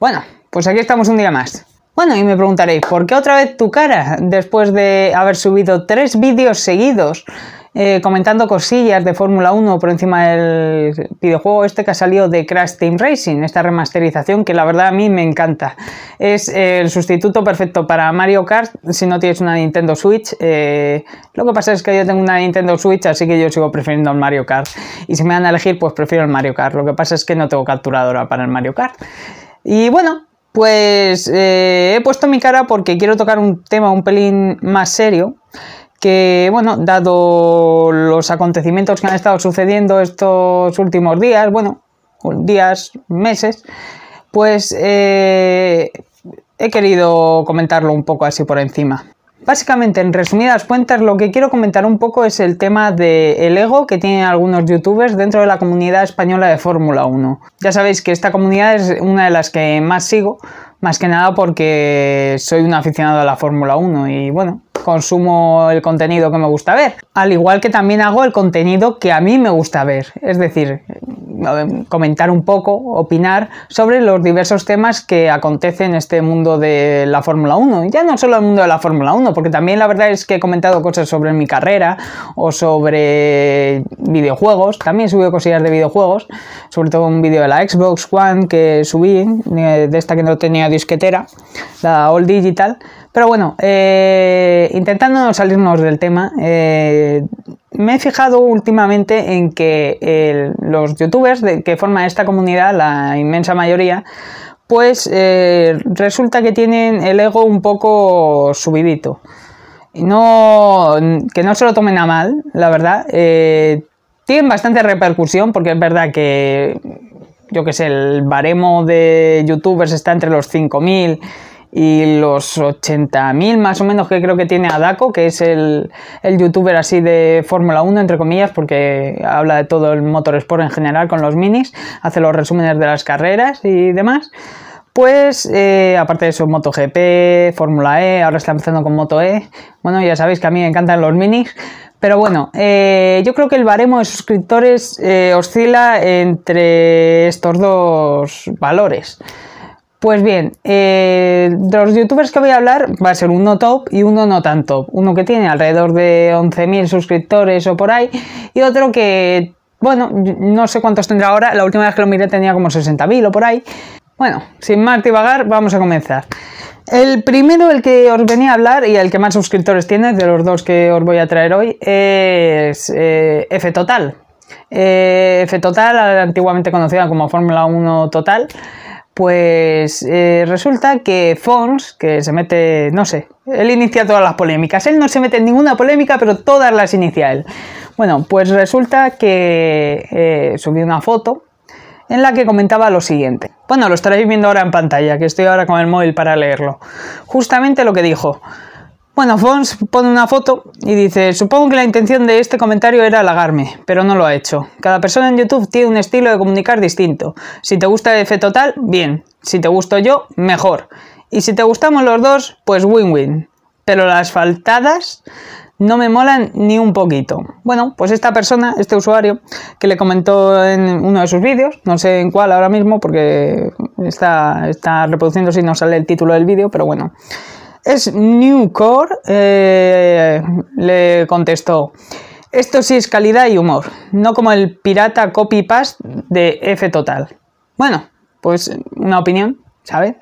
Bueno, pues aquí estamos un día más. Bueno, y me preguntaréis, ¿por qué otra vez tu cara? Después de haber subido tres vídeos seguidos eh, comentando cosillas de Fórmula 1 por encima del videojuego este que ha salido de Crash Team Racing, esta remasterización que la verdad a mí me encanta. Es eh, el sustituto perfecto para Mario Kart si no tienes una Nintendo Switch. Eh, lo que pasa es que yo tengo una Nintendo Switch, así que yo sigo prefiriendo el Mario Kart. Y si me van a elegir, pues prefiero el Mario Kart. Lo que pasa es que no tengo capturadora para el Mario Kart. Y bueno, pues eh, he puesto mi cara porque quiero tocar un tema un pelín más serio que, bueno, dado los acontecimientos que han estado sucediendo estos últimos días, bueno, días, meses, pues eh, he querido comentarlo un poco así por encima. Básicamente, en resumidas cuentas, lo que quiero comentar un poco es el tema del ego que tienen algunos youtubers dentro de la comunidad española de Fórmula 1. Ya sabéis que esta comunidad es una de las que más sigo más que nada porque soy un aficionado a la Fórmula 1 y bueno, consumo el contenido que me gusta ver. Al igual que también hago el contenido que a mí me gusta ver. Es decir, eh, comentar un poco, opinar sobre los diversos temas que acontecen en este mundo de la Fórmula 1. Ya no solo el mundo de la Fórmula 1, porque también la verdad es que he comentado cosas sobre mi carrera o sobre videojuegos. También he subido cosillas de videojuegos, sobre todo un vídeo de la Xbox One que subí, eh, de esta que no tenía disquetera, la All Digital. Pero bueno, eh, intentando salirnos del tema, eh, me he fijado últimamente en que los youtubers de, que forman esta comunidad, la inmensa mayoría, pues eh, resulta que tienen el ego un poco subidito. No, que no se lo tomen a mal, la verdad. tienen bastante repercusión porque es verdad que yo que sé, el baremo de youtubers está entre los 5.000 y los 80.000 más o menos que creo que tiene adaco que es el, youtuber así de Fórmula 1, entre comillas, porque habla de todo el motorsport en general con los minis, hace los resúmenes de las carreras y demás. Pues, eh, aparte de eso, MotoGP, Fórmula E, ahora está empezando con Moto E. Bueno, ya sabéis que a mí me encantan los minis, pero bueno, eh, yo creo que el baremo de suscriptores eh, oscila entre estos dos valores. Pues bien, eh, de los youtubers que voy a hablar va a ser uno top y uno no tan top. Uno que tiene alrededor de 11.000 suscriptores o por ahí y otro que, bueno, no sé cuántos tendrá ahora, la última vez que lo miré tenía como 60.000 o por ahí, bueno, sin más divagar, vamos a comenzar. El primero, el que os venía a hablar y el que más suscriptores tiene, de los dos que os voy a traer hoy, es eh, F Total. Eh, F Total, antiguamente conocida como Fórmula 1 Total, pues eh, resulta que Fons, que se mete, no sé, él inicia todas las polémicas. Él no se mete en ninguna polémica, pero todas las inicia él. Bueno, pues resulta que subí una foto en la que comentaba lo siguiente. Bueno, lo estaréis viendo ahora en pantalla, que estoy ahora con el móvil para leerlo. Justamente lo que dijo. Bueno, Fons pone una foto y dice, supongo que la intención de este comentario era halagarme, pero no lo ha hecho. Cada persona en YouTube tiene un estilo de comunicar distinto. Si te gusta el F total, bien. Si te gusto yo, mejor. Y si te gustamos los dos, pues win-win pero las faltadas no me molan ni un poquito. Bueno, pues esta persona, este usuario, que le comentó en uno de sus vídeos, no sé en cuál ahora mismo, porque está, está reproduciendo si no sale el título del vídeo, pero bueno. Es Newcore, eh, le contestó. Esto sí es calidad y humor, no como el pirata copy-paste de F Total. Bueno, pues una opinión,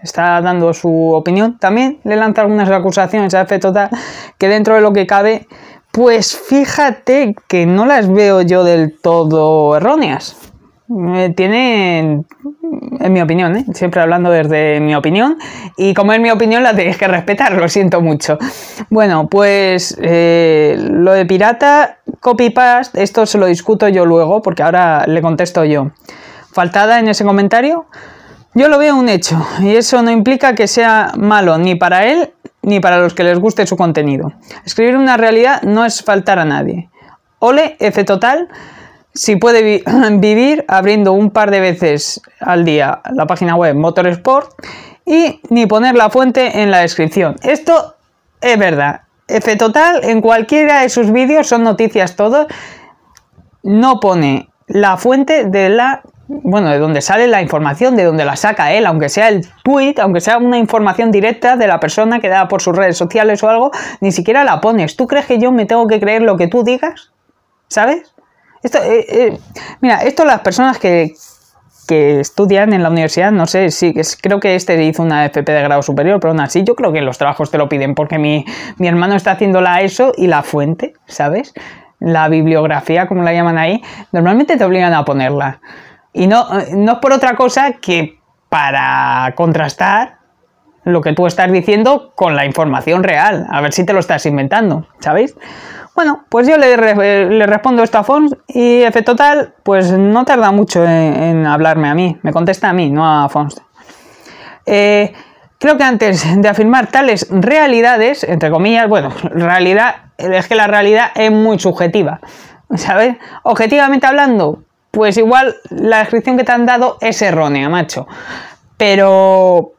Está dando su opinión. También le lanza algunas acusaciones a F Total que dentro de lo que cabe, pues fíjate que no las veo yo del todo erróneas. Eh, tiene, en mi opinión, ¿eh? siempre hablando desde mi opinión, y como es mi opinión la tenéis que respetar, lo siento mucho. Bueno, pues eh, lo de pirata, copy-paste, esto se lo discuto yo luego, porque ahora le contesto yo. Faltada en ese comentario, yo lo veo un hecho y eso no implica que sea malo ni para él ni para los que les guste su contenido. Escribir una realidad no es faltar a nadie. Ole, F total, si puede vivir abriendo un par de veces al día la página web Motorsport y ni poner la fuente en la descripción. Esto es verdad. F total, en cualquiera de sus vídeos son noticias todo, no pone la fuente de la bueno, de donde sale la información, de donde la saca él, aunque sea el tweet, aunque sea una información directa de la persona que da por sus redes sociales o algo, ni siquiera la pones. ¿Tú crees que yo me tengo que creer lo que tú digas? ¿Sabes? Eh, eh, mira, esto las personas que, estudian en la universidad, no sé, sí, creo que este hizo una FP de grado superior, pero aún así yo creo que los trabajos te lo piden porque mi, mi hermano está haciéndola ESO y la fuente, ¿sabes? La bibliografía, como la llaman ahí, normalmente te obligan a ponerla. Y no, es por otra cosa que para contrastar lo que tú estás diciendo con la información real. A ver si te lo estás inventando, ¿sabéis? Bueno, pues yo le, respondo esto a Fons y efecto total, pues no tarda mucho en, hablarme a mí. Me contesta a mí, no a Fons. Eh, creo que antes de afirmar tales realidades, entre comillas, bueno, realidad, es que la realidad es muy subjetiva. ¿Sabes? Objetivamente hablando, pues igual la descripción que te han dado es errónea, macho. Pero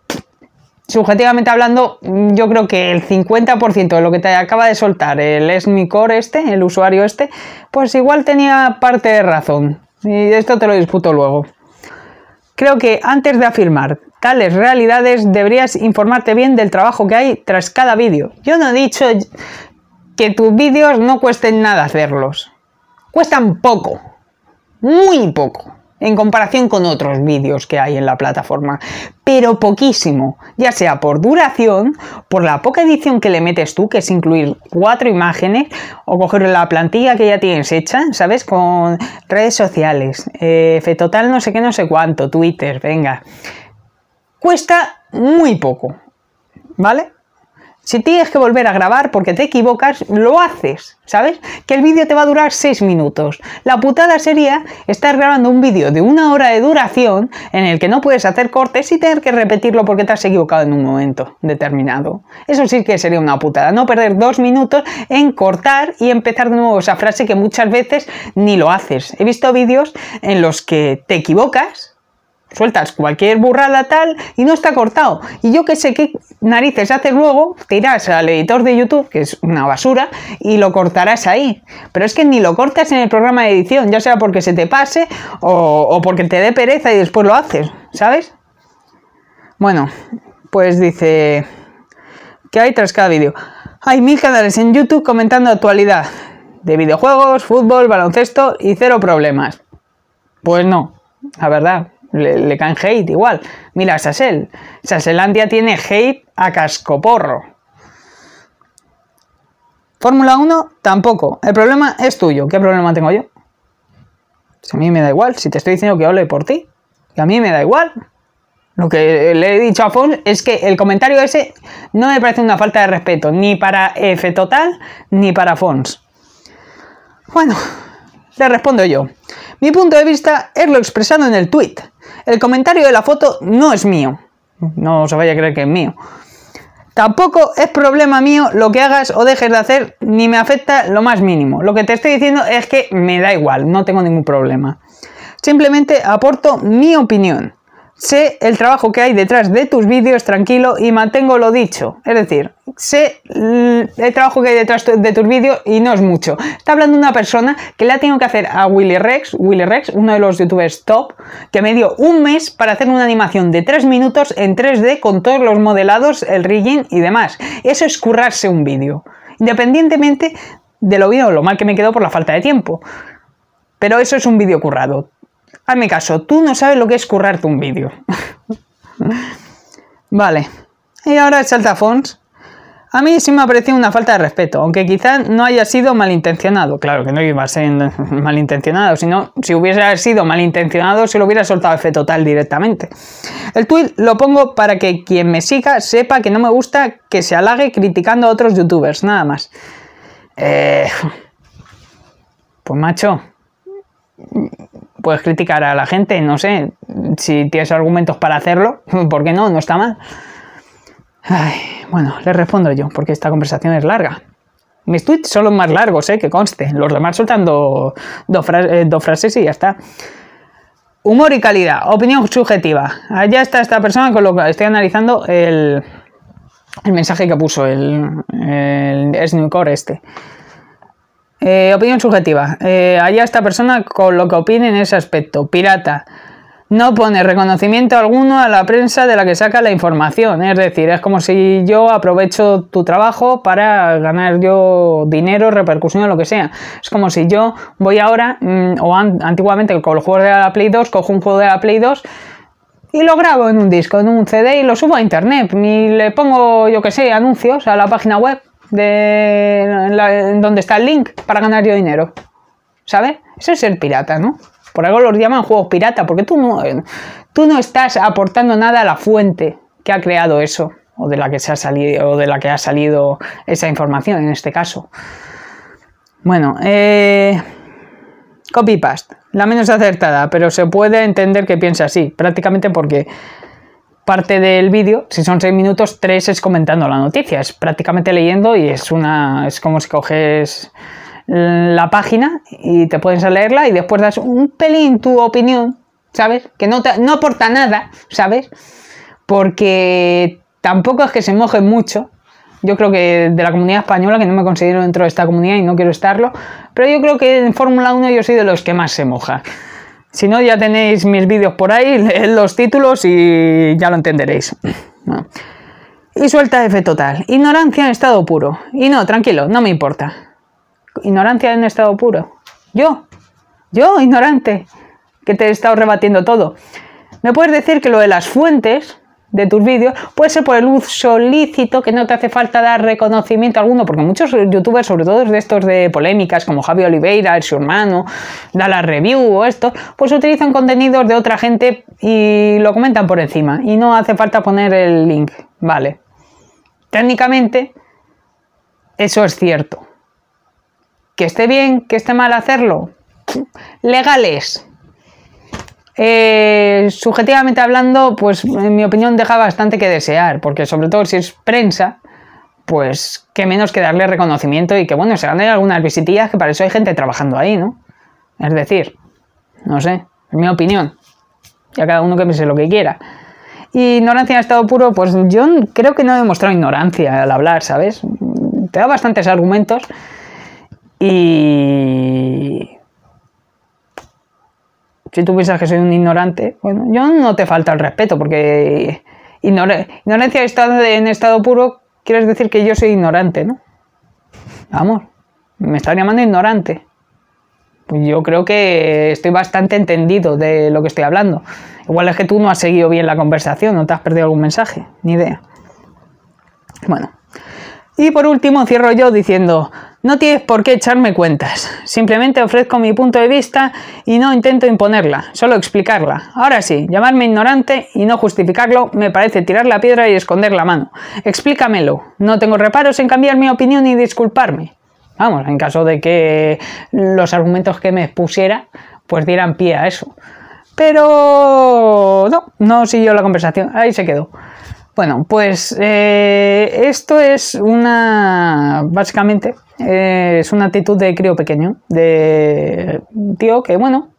subjetivamente hablando, yo creo que el 50% de lo que te acaba de soltar el Esnicor este, el usuario este, pues igual tenía parte de razón. Y esto te lo disputo luego. Creo que antes de afirmar tales realidades deberías informarte bien del trabajo que hay tras cada vídeo. Yo no he dicho que tus vídeos no cuesten nada hacerlos. Cuestan poco muy poco en comparación con otros vídeos que hay en la plataforma, pero poquísimo, ya sea por duración, por la poca edición que le metes tú, que es incluir cuatro imágenes, o coger la plantilla que ya tienes hecha, ¿sabes? Con redes sociales, eh, Fetotal no sé qué, no sé cuánto, Twitter, venga. Cuesta muy poco, ¿vale? Si tienes que volver a grabar porque te equivocas, lo haces, ¿sabes? Que el vídeo te va a durar 6 minutos. La putada sería estar grabando un vídeo de una hora de duración en el que no puedes hacer cortes y tener que repetirlo porque te has equivocado en un momento determinado. Eso sí que sería una putada, no perder dos minutos en cortar y empezar de nuevo esa frase que muchas veces ni lo haces. He visto vídeos en los que te equivocas sueltas cualquier burrada tal y no está cortado. Y yo que sé qué narices haces luego, te irás al editor de YouTube, que es una basura, y lo cortarás ahí. Pero es que ni lo cortas en el programa de edición, ya sea porque se te pase o, porque te dé pereza y después lo haces, ¿sabes? Bueno, pues dice ¿Qué hay tras cada vídeo. Hay mil canales en YouTube comentando actualidad de videojuegos, fútbol, baloncesto y cero problemas. Pues no, la verdad, le, caen hate igual. Mira, Sassel, Sasselandia tiene hate a cascoporro. Fórmula 1 tampoco. El problema es tuyo. ¿Qué problema tengo yo? Si a mí me da igual, si te estoy diciendo que hable por ti, que a mí me da igual. Lo que le he dicho a Fons es que el comentario ese no me parece una falta de respeto, ni para F Total, ni para Fons. Bueno, le respondo yo. Mi punto de vista es lo expresado en el tweet. El comentario de la foto no es mío. No se vaya a creer que es mío. Tampoco es problema mío lo que hagas o dejes de hacer, ni me afecta lo más mínimo. Lo que te estoy diciendo es que me da igual, no tengo ningún problema. Simplemente aporto mi opinión sé el trabajo que hay detrás de tus vídeos, tranquilo, y mantengo lo dicho. Es decir, sé el trabajo que hay detrás de tus vídeos y no es mucho. Está hablando una persona que le ha tenido que hacer a Willy Rex, Willy Rex, uno de los youtubers top, que me dio un mes para hacer una animación de 3 minutos en 3D con todos los modelados, el rigging y demás. Eso es currarse un vídeo. Independientemente de lo bien o lo mal que me quedó por la falta de tiempo. Pero eso es un vídeo currado Hazme caso, tú no sabes lo que es currarte un vídeo. vale. Y ahora el saltafons. A mí sí me ha parecido una falta de respeto, aunque quizás no haya sido malintencionado. Claro que no iba a ser malintencionado, sino si hubiera sido malintencionado se lo hubiera soltado F total directamente. El tuit lo pongo para que quien me siga sepa que no me gusta que se halague criticando a otros youtubers, nada más. Eh, pues macho, puedes criticar a la gente, no sé, si tienes argumentos para hacerlo, ¿por qué no? No está mal. bueno, le respondo yo, porque esta conversación es larga. Mis tweets son los más largos, eh, que conste. Los demás soltando eh, dos, frases y ya está. Humor y calidad, opinión subjetiva. Allá está esta persona con lo que estoy analizando el, mensaje que puso el, el, core este. Eh, opinión subjetiva. Eh, allá esta persona con lo que opine en ese aspecto. Pirata. No pone reconocimiento alguno a la prensa de la que saca la información. Es decir, es como si yo aprovecho tu trabajo para ganar yo dinero, repercusión, o lo que sea. Es como si yo voy ahora, mm, o antiguamente con los juego de la Play 2, cojo un juego de la Play 2 y lo grabo en un disco, en un CD y lo subo a internet ni le pongo, yo que sé, anuncios a la página web de en, donde está el link para ganar yo dinero. ¿Sabes? Ese es el pirata, ¿no? Por algo los llaman juegos pirata, porque tú no, tú no estás aportando nada a la fuente que ha creado eso, o de la que se ha salido, o de la que ha salido esa información en este caso. Bueno, eh, copy past, la menos acertada, pero se puede entender que piensa así, prácticamente porque parte del vídeo, si son seis minutos, tres es comentando la noticia, es prácticamente leyendo y es una es como si coges la página y te puedes leerla y después das un pelín tu opinión, ¿sabes? Que no, no aporta nada, ¿sabes? Porque tampoco es que se moje mucho. Yo creo que de la comunidad española, que no me considero dentro de esta comunidad y no quiero estarlo, pero yo creo que en Fórmula 1 yo soy de los que más se moja. Si no, ya tenéis mis vídeos por ahí, los títulos y ya lo entenderéis. Y suelta F total. Ignorancia en estado puro. Y no, tranquilo, no me importa. Ignorancia en estado puro. Yo, yo, ignorante, que te he estado rebatiendo todo. Me puedes decir que lo de las fuentes de tus vídeos puede ser por el uso lícito que no te hace falta dar reconocimiento alguno, porque muchos youtubers, sobre todo de estos de polémicas, como Javi Oliveira, el su hermano, da la review o esto, pues utilizan contenidos de otra gente y lo comentan por encima y no hace falta poner el link, ¿vale? Técnicamente, eso es cierto. Que esté bien, que esté mal hacerlo. Legales eh, subjetivamente hablando, pues en mi opinión deja bastante que desear, porque sobre todo si es prensa, pues qué menos que darle reconocimiento y que bueno, se ganen algunas visitillas, que para eso hay gente trabajando ahí, ¿no? Es decir, no sé, en mi opinión. Ya cada uno que piense lo que quiera. Y ignorancia en estado puro, pues yo creo que no he demostrado ignorancia al hablar, ¿sabes? Te da bastantes argumentos y si tú piensas que soy un ignorante, bueno, yo no te falta el respeto, porque ignorancia en estado puro quieres decir que yo soy ignorante, ¿no? Vamos, me están llamando ignorante. Pues yo creo que estoy bastante entendido de lo que estoy hablando. Igual es que tú no has seguido bien la conversación, no te has perdido algún mensaje, ni idea. Bueno. Y por último cierro yo diciendo, no tienes por qué echarme cuentas. Simplemente ofrezco mi punto de vista y no intento imponerla, solo explicarla. Ahora sí, llamarme ignorante y no justificarlo me parece tirar la piedra y esconder la mano. Explícamelo. No tengo reparos en cambiar mi opinión y disculparme. Vamos, en caso de que los argumentos que me expusiera pues dieran pie a eso. Pero no, no siguió la conversación, ahí se quedó. Bueno, pues eh, esto es una, básicamente, eh, es una actitud de crío pequeño, de tío que, bueno,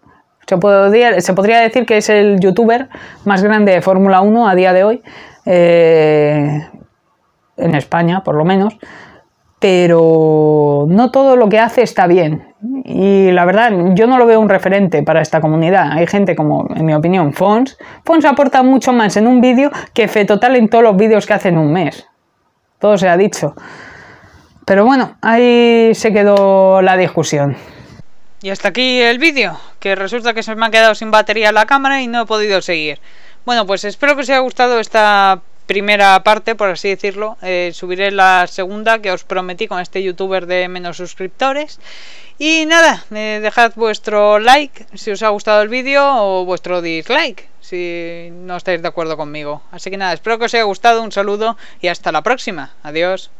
se podría, decir que es el youtuber más grande de Fórmula 1 a día de hoy, eh, en España por lo menos, pero no todo lo que hace está bien. Y la verdad, yo no lo veo un referente para esta comunidad. Hay gente como, en mi opinión, Fons. Fons aporta mucho más en un vídeo que Fetotal en todos los vídeos que hace en un mes. Todo se ha dicho. Pero bueno, ahí se quedó la discusión. Y hasta aquí el vídeo, que resulta que se me ha quedado sin batería la cámara y no he podido seguir. Bueno, pues espero que os haya gustado esta primera parte, por así decirlo. Eh, subiré la segunda que os prometí con este youtuber de menos suscriptores. Y nada, eh, dejad vuestro like si os ha gustado el vídeo o vuestro dislike si no estáis de acuerdo conmigo. Así que nada, espero que os haya gustado, un saludo y hasta la próxima. Adiós.